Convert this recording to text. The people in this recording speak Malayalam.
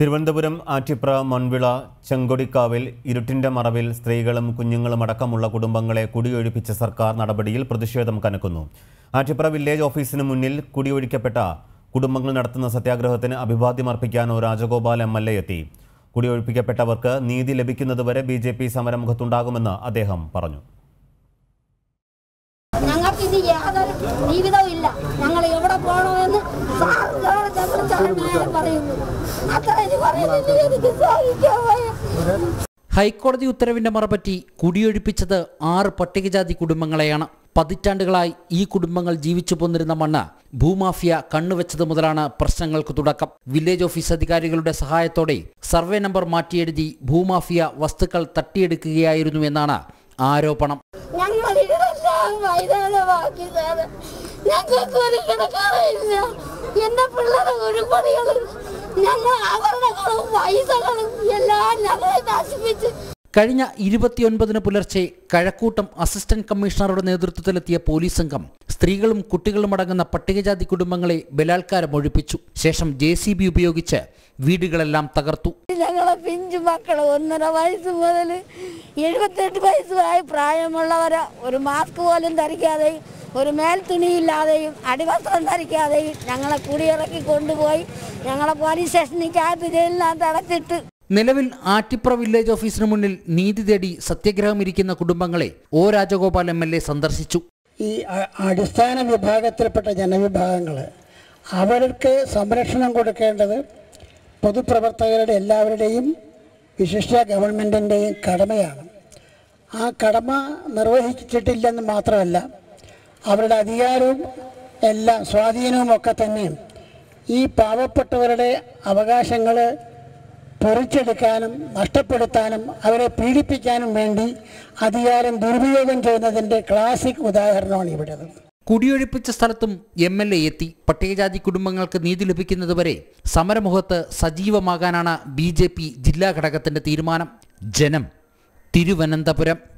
തിരുവനന്തപുരം ആറ്റിപ്ര മൺവിള ചെങ്കൊടിക്കാവിൽ ഇരുട്ടിന്റെ മറവിൽ സ്ത്രീകളും കുഞ്ഞുങ്ങളും അടക്കമുള്ള കുടുംബങ്ങളെ കുടിയൊഴിപ്പിച്ച സർക്കാർ നടപടിയിൽ പ്രതിഷേധം കനക്കുന്നു ആറ്റിപ്ര വില്ലേജ് ഓഫീസിന് മുന്നിൽ കുടിയൊഴിക്കപ്പെട്ട കുടുംബങ്ങൾ നടത്തുന്ന സത്യാഗ്രഹത്തിന് അഭിവാദ്യമർപ്പിക്കാനോ രാജഗോപാൽ എം എൽ എ എത്തി കുടിയൊഴിപ്പിക്കപ്പെട്ടവർക്ക് നീതി ലഭിക്കുന്നതുവരെ ബി ജെ പി സമരമുഖത്തുണ്ടാകുമെന്ന് അദ്ദേഹം പറഞ്ഞു ഞങ്ങൾക്ക് ഇനി യാതൊരു ജീവിതവും ഇല്ല ഹൈക്കോടതി ഉത്തരവിന്റെ മറപറ്റി കുടിയൊഴിപ്പിച്ചത് ആറ് പട്ടികജാതി കുടുംബങ്ങളെയാണ് പതിറ്റാണ്ടുകളായി ഈ കുടുംബങ്ങൾ ജീവിച്ചു പോന്നിരുന്ന മണ്ണ് ഭൂമാഫിയ കണ്ണുവെച്ചത് മുതലാണ് പ്രശ്നങ്ങൾക്ക് തുടക്കം വില്ലേജ് ഓഫീസ് അധികാരികളുടെ സഹായത്തോടെ സർവേ നമ്പർ മാറ്റിയെഴുതി ഭൂമാഫിയ വസ്തുക്കൾ തട്ടിയെടുക്കുകയായിരുന്നു എന്നാണ് ആരോപണം ഞങ്ങൾക്ക് എന്റെ പിള്ളേരെ ഒരുപടികളും ഞങ്ങൾ അവരുടെ പൈസകളും എല്ലാം ഞങ്ങളെ നശിപ്പിച്ച് കഴിഞ്ഞ ഇരുപത്തിയൊൻപതിന് പുലർച്ചെ കഴക്കൂട്ടം അസിസ്റ്റന്റ് കമ്മീഷണറുടെ നേതൃത്വത്തിലെത്തിയ പോലീസ് സംഘം സ്ത്രീകളും കുട്ടികളും അടങ്ങുന്ന പട്ടികജാതി കുടുംബങ്ങളെ ബലാത്കാരം ഒഴിപ്പിച്ചു ശേഷം ജെ സി ബി ഉപയോഗിച്ച് വീടുകളെല്ലാം തകർത്തു ഞങ്ങളെ പിഞ്ചു മക്കൾ ഒന്നര വയസ്സ് മുതൽ എഴുപത്തെട്ട് വയസ്സുമായി പ്രായമുള്ളവരെ ഒരു മാസ്ക് പോലും ധരിക്കാതെ ഒരു മേൽ തുണിയില്ലാതെയും അടിവസ്ത്രം ധരിക്കാതെയും ഞങ്ങളെ കുടിയിറക്കി കൊണ്ടുപോയി ഞങ്ങളെ പോലീസ് സ്റ്റേഷനിൽ ക്യാബ് തടച്ചിട്ട് നിലവിൽ ആറ്റിപ്ര വില്ലേജ് ഓഫീസിന് മുന്നിൽ നീതി തേടി സത്യഗ്രഹം ഇരിക്കുന്ന കുടുംബങ്ങളെ O Rajagopal M L A സന്ദർശിച്ചു ഈ അടിസ്ഥാന വിഭാഗത്തിൽപ്പെട്ട ജനവിഭാഗങ്ങൾ അവർക്ക് സംരക്ഷണം കൊടുക്കേണ്ടത് പൊതുപ്രവർത്തകരുടെ എല്ലാവരുടെയും വിശിഷ്ട ഗവൺമെൻറ്റിൻ്റെയും കടമയാണ് ആ കടമ നിർവഹിച്ചിട്ടില്ലെന്ന് മാത്രമല്ല അവരുടെ അധികാരവും എല്ലാം സ്വാധീനവും ഒക്കെ തന്നെ ഈ പാവപ്പെട്ടവരുടെ അവകാശങ്ങൾ പൊറിച്ചെടുക്കാനും നഷ്ടപ്പെടുത്താനും അവരെ പീഡിപ്പിക്കാനും വേണ്ടി അധികാരം ദുർവിനിയോഗം ചെയ്യുന്നതിൻ്റെ ക്ലാസിക് ഉദാഹരണമാണ് ഇവിടെ കുടിയൊഴിപ്പിച്ച സ്ഥലത്തും എം എൽ എ എത്തി പട്ടികജാതി കുടുംബങ്ങൾക്ക് നീതി ലഭിക്കുന്നതുവരെ സമരമുഖത്ത് സജീവമാകാനാണ് ബി ജെ പി ജില്ലാ ഘടകത്തിന്റെ തീരുമാനം ജനം തിരുവനന്തപുരം